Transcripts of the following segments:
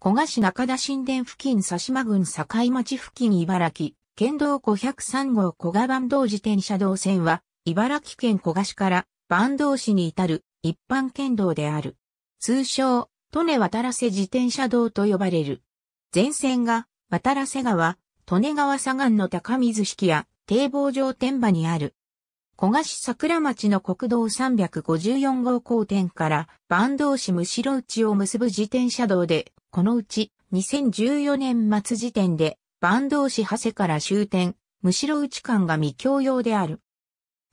小賀市中田新田付近佐島郡境町付近茨城、県道503号小賀坂道自転車道線は、茨城県小賀市から坂道市に至る一般県道である。通称、利根渡ら瀬自転車道と呼ばれる。前線が渡ら瀬川、利根川左岸の高水式や堤防上天場にある。小賀市桜町の国道354号交点から坂道市むしろ内を結ぶ自転車道でこのうち2014年末時点で、坂東市長谷から終点、むしろ内間が未共用である。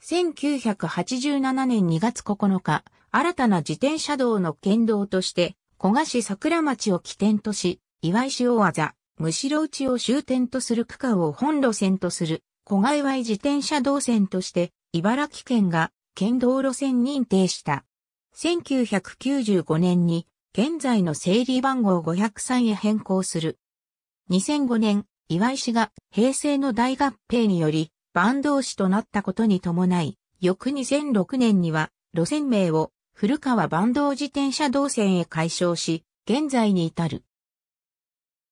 1987年2月9日、新たな自転車道の県道として、古賀市桜町を起点とし、岩井市大技、むしろ内を終点とする区間を本路線とする、古賀岩井自転車道線として、茨城県が県道路線認定した。1995年に現在の整理番号503へ変更する。2005年、岩井氏が平成の大合併により、坂東市となったことに伴い、翌2006年には、路線名を古川坂東自転車道線へ解消し、現在に至る。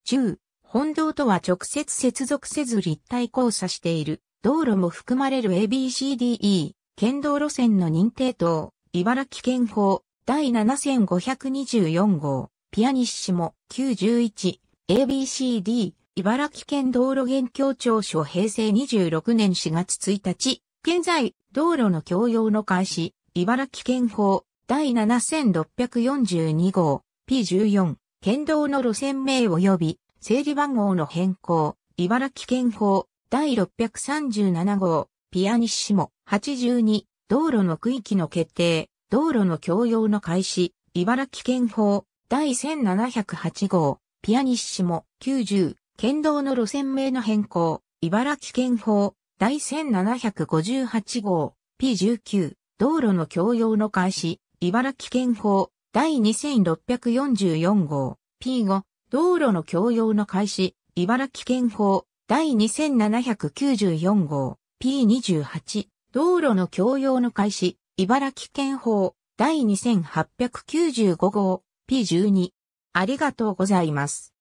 10、本道とは直接接続せず立体交差している、道路も含まれる ABCDE、県道路線の認定等、茨城県法、第7524号、ピアニッシモ、91、ABCD、茨城県道路現況庁所平成26年4月1日、現在、道路の共用の開始、茨城県法、第7642号、P14、県道の路線名及び、整理番号の変更、茨城県法、第637号、ピアニッシモ、82、道路の区域の決定、道路の共用の開始、茨城県法、第1708号、ピアニッシモ、90、県道の路線名の変更、茨城県法、第1758号、P19、道路の共用の開始、茨城県法、第2644号、P5、道路の共用の開始、茨城県法、第2794号、P28、道路の共用の開始、茨城県法第2895号 P12 ありがとうございます。